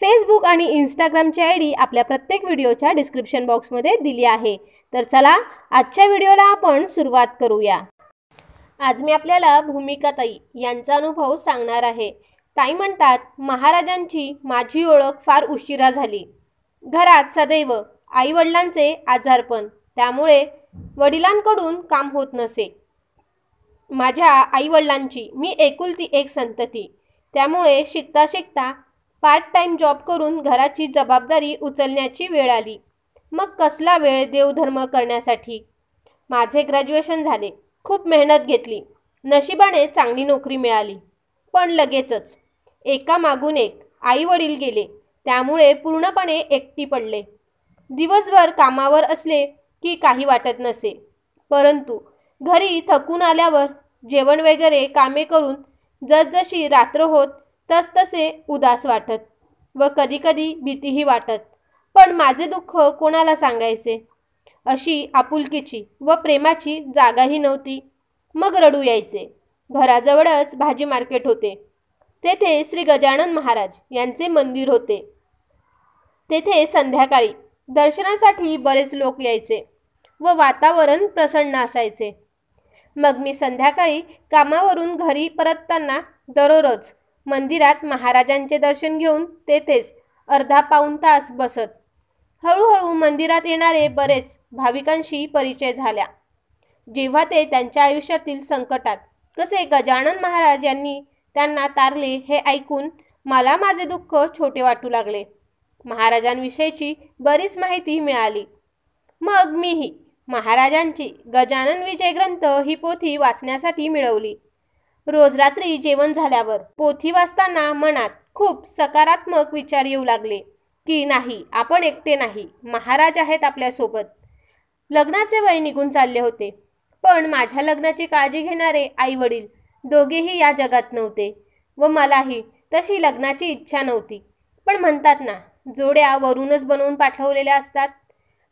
Facebook आणि इंस्टाग्रामची I D आपल्या प्रत्येक व्हिडिओच्या डिस्क्रिप्शन बॉक्समध्ये दिली आहे तर चला आजच्या व्हिडिओला आपण सुरुवात करूया आज मी आपल्याला भूमिका ताई यांचा अनुभव सांगणार आहे ताई म्हणतात महाराजांची माझी ओळख फार उशिरा झाली घरात सदैव आईवडिलांचे आजारपण त्यामुळे वडिलांकडून काम होत नसे माझ्या आईवडिलांची मी एकुलती एक संतती त्यामुळे शिकता शिकता पार्ट टाइम जॉब करून घराची जबाबदारी उचलण्याची वेळ आली मग कसला वेळ देवधर्म करण्यासाठी माझे ग्रॅज्युएशन झाले खूप मेहनत घेतली नशिबाने चांगली नोकरी मिळाली पण लगेचच एका मागून एक वडील गेले त्यामुळे पूर्णपणे एकटी पडले दिवसभर कामावर असले की काही वाटत नसे परंतु घरी थकून आल्यावर जेवण वगैरे कामे करून जसजशी रात्र होत तसतसे उदास वाटत व कधीकधी भीतीही वाटत पण माझे दुःख कोणाला सांगायचे अशी आपुलकीची व प्रेमाची जागाही नव्हती मग रडू यायचे घराजवळच भाजी मार्केट होते तेथे श्री गजानन महाराज यांचे मंदिर होते तेथे संध्याकाळी दर्शनासाठी बरेच लोक यायचे व वातावरण प्रसन्न असायचे मग मी संध्याकाळी कामावरून घरी परतताना दररोज मंदिरात महाराजांचे दर्शन घेऊन तेथेच अर्धा पाऊण तास बसत हळूहळू मंदिरात येणारे बरेच भाविकांशी परिचय झाल्या जेव्हा ते त्यांच्या आयुष्यातील संकटात कसे गजानन महाराज यांनी त्यांना तारले हे ऐकून मला माझे दुःख छोटे वाटू लागले महाराजांविषयीची बरीच माहिती मिळाली मग मीही महाराजांची गजानन विजय ग्रंथ ही पोथी वाचण्यासाठी मिळवली रोज रात्री जेवण झाल्यावर पोथी वाचताना मनात खूप सकारात्मक विचार येऊ लागले की नाही आपण एकटे नाही महाराज आहेत आपल्यासोबत लग्नाचे वय निघून चालले होते पण माझ्या लग्नाची काळजी घेणारे आई वडील दोघेही या जगात नव्हते व मलाही तशी लग्नाची इच्छा नव्हती पण म्हणतात ना जोड्या वरूनच बनवून पाठवलेल्या असतात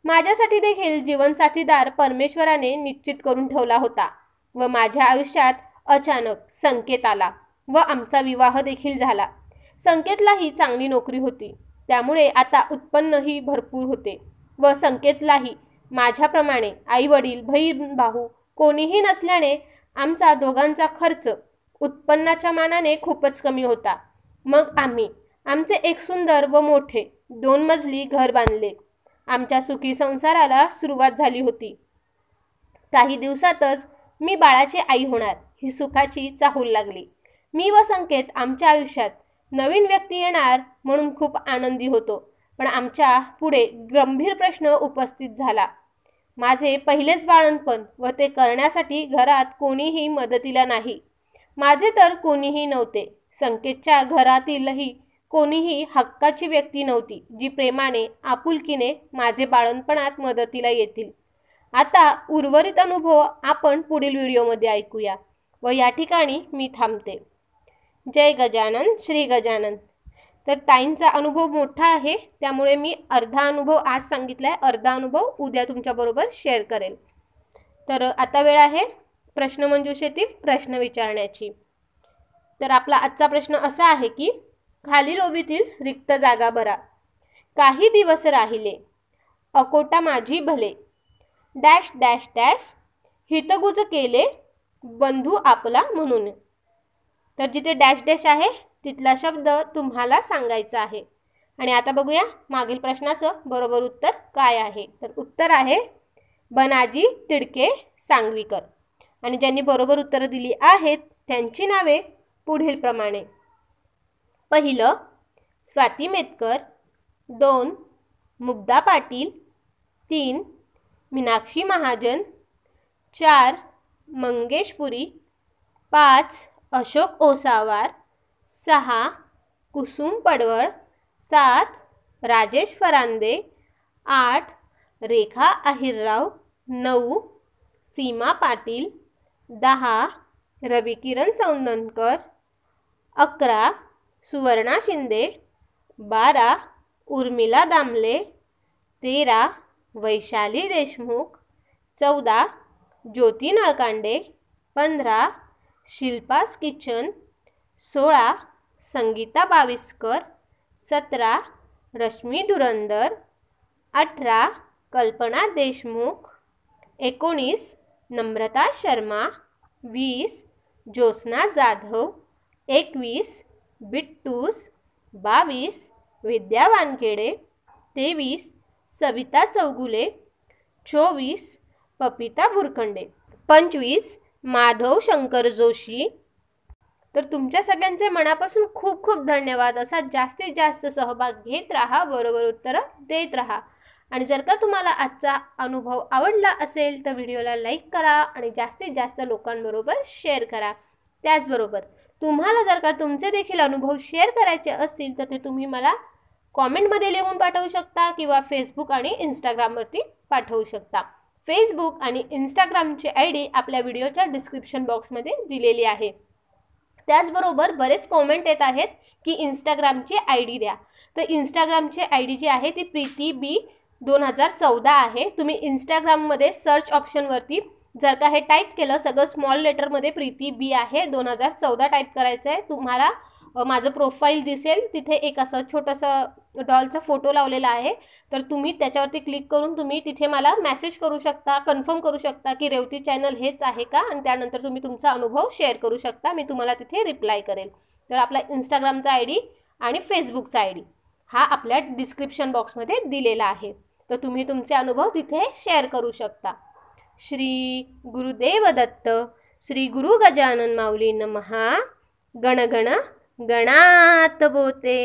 माझ्यासाठी देखील जीवनसाथीदार परमेश्वराने निश्चित करून ठेवला होता व माझ्या आयुष्यात अचानक संकेत आला व आमचा विवाह देखील झाला संकेतलाही चांगली नोकरी होती त्यामुळे आता उत्पन्नही भरपूर होते व संकेतलाही माझ्याप्रमाणे आईवडील बहीण भाऊ कोणीही नसल्याने आमचा दोघांचा खर्च उत्पन्नाच्या मानाने खूपच कमी होता मग आम्ही आमचे एक सुंदर व मोठे दोन मजली घर बांधले आमच्या सुखी संसाराला सुरुवात झाली होती काही दिवसातच मी बाळाची आई होणार ही सुखाची चाहूल लागली मी व संकेत आमच्या आयुष्यात नवीन व्यक्ती येणार म्हणून खूप आनंदी होतो पण आमच्या पुढे गंभीर प्रश्न उपस्थित झाला माझे पहिलेच बाळणपण व ते करण्यासाठी घरात कोणीही मदतीला नाही माझे तर कोणीही नव्हते संकेतच्या घरातीलही कोणीही हक्काची व्यक्ती नव्हती जी प्रेमाने आपुलकीने माझे बाळणपणात मदतीला येतील आता उर्वरित अनुभव आपण पुढील व्हिडिओमध्ये ऐकूया व या ठिकाणी मी थांबते जय गजानन श्री गजानन तर ताईंचा अनुभव मोठा आहे त्यामुळे मी अर्धा अनुभव आज सांगितला आहे अर्धा अनुभव उद्या तुमच्याबरोबर शेअर करेल तर आता वेळ आहे प्रश्नमंजूषेतील प्रश्न विचारण्याची तर आपला आजचा प्रश्न असा आहे की खाली लोभीतील रिक्त जागा भरा काही दिवस राहिले अकोटा माझी भले डॅश डॅश डॅश हितगुज केले बंधू आपला म्हणून तर जिथे डॅश डॅश आहे तिथला शब्द तुम्हाला सांगायचा आहे आणि आता बघूया मागील प्रश्नाचं बरोबर उत्तर काय आहे तर उत्तर आहे बनाजी तिडके सांगवीकर आणि ज्यांनी बरोबर उत्तरं दिली आहेत त्यांची नावे पुढील प्रमाणे पहिलं स्वाती मेतकर दोन मुग्धा पाटील तीन मीनाक्षी महाजन चार मंगेश पुरी पाच अशोक ओसावार सहा कुसुम पडवळ सात राजेश फरांदे आठ रेखा अहिरराव नऊ सीमा पाटील दहा रविकिरण सौंदनकर अकरा सुवर्णा शिंदे बारा उर्मिला दामले तेरा वैशाली देशमुख चौदा ज्योती नाळकांडे पंधरा शिल्पास किचन सोळा संगीता बाविस्कर सतरा रश्मी धुरंदर अठरा कल्पना देशमुख एकोणीस नम्रता शर्मा वीस ज्योत्ना जाधव एकवीस बिट्टूस बावीस विद्या वानखेडे तेवीस सविता चौगुले चोवीस पपिता भुरखंडे पंचवीस माधव शंकर जोशी तर तुमच्या सगळ्यांचे मनापासून खूप खूप धन्यवाद असा जास्तीत जास्त सहभाग घेत राहा बरोबर उत्तरं देत राहा आणि जर का तुम्हाला आजचा अनुभव आवडला असेल तर व्हिडिओला लाईक करा आणि जास्तीत जास्त लोकांबरोबर शेअर करा त्याचबरोबर तुम्हाला जर का तुमचे देखील अनुभव शेअर करायचे असतील तर ते तुम्ही मला कॉमेंटमध्ये लिहून पाठवू शकता किंवा फेसबुक आणि इंस्टाग्रामवरती पाठवू शकता फेसबुक आणि इंस्टाग्रामची आय डी आपल्या व्हिडिओच्या डिस्क्रिप्शन बॉक्समध्ये दिलेली आहे त्याचबरोबर बरेच कॉमेंट येत आहेत की इंस्टाग्रामची आय डी द्या तर इंस्टाग्रामची आय डी जी आहे ती प्रीती बी दोन हजार चौदा आहे तुम्ही इंस्टाग्राममध्ये सर्च ऑप्शनवरती जर का हे टाईप केलं सगळं स्मॉल लेटरमध्ये प्रीती बी आहे दोन हजार चौदा टाईप करायचं आहे तुम्हाला माझं प्रोफाईल दिसेल तिथे एक असं छोटंसं डॉलचा फोटो लावलेला आहे तर तुम्ही त्याच्यावरती क्लिक करून तुम्ही तिथे मला मॅसेज करू शकता कन्फर्म करू शकता की रेवती चॅनल हेच आहे का आणि त्यानंतर तुम्ही तुमचा अनुभव शेअर करू शकता मी तुम्हाला तिथे रिप्लाय करेल तर आपला इंस्टाग्रामचा आय डी आणि फेसबुकचा आय डी हा आपल्या डिस्क्रिप्शन बॉक्समध्ये दिलेला आहे तर तुम्ही तुमचे अनुभव तिथे शेअर करू शकता श्री गुरुदेव दत्त श्री गुरु गजानन माऊली नमहा गणगण गणात बोते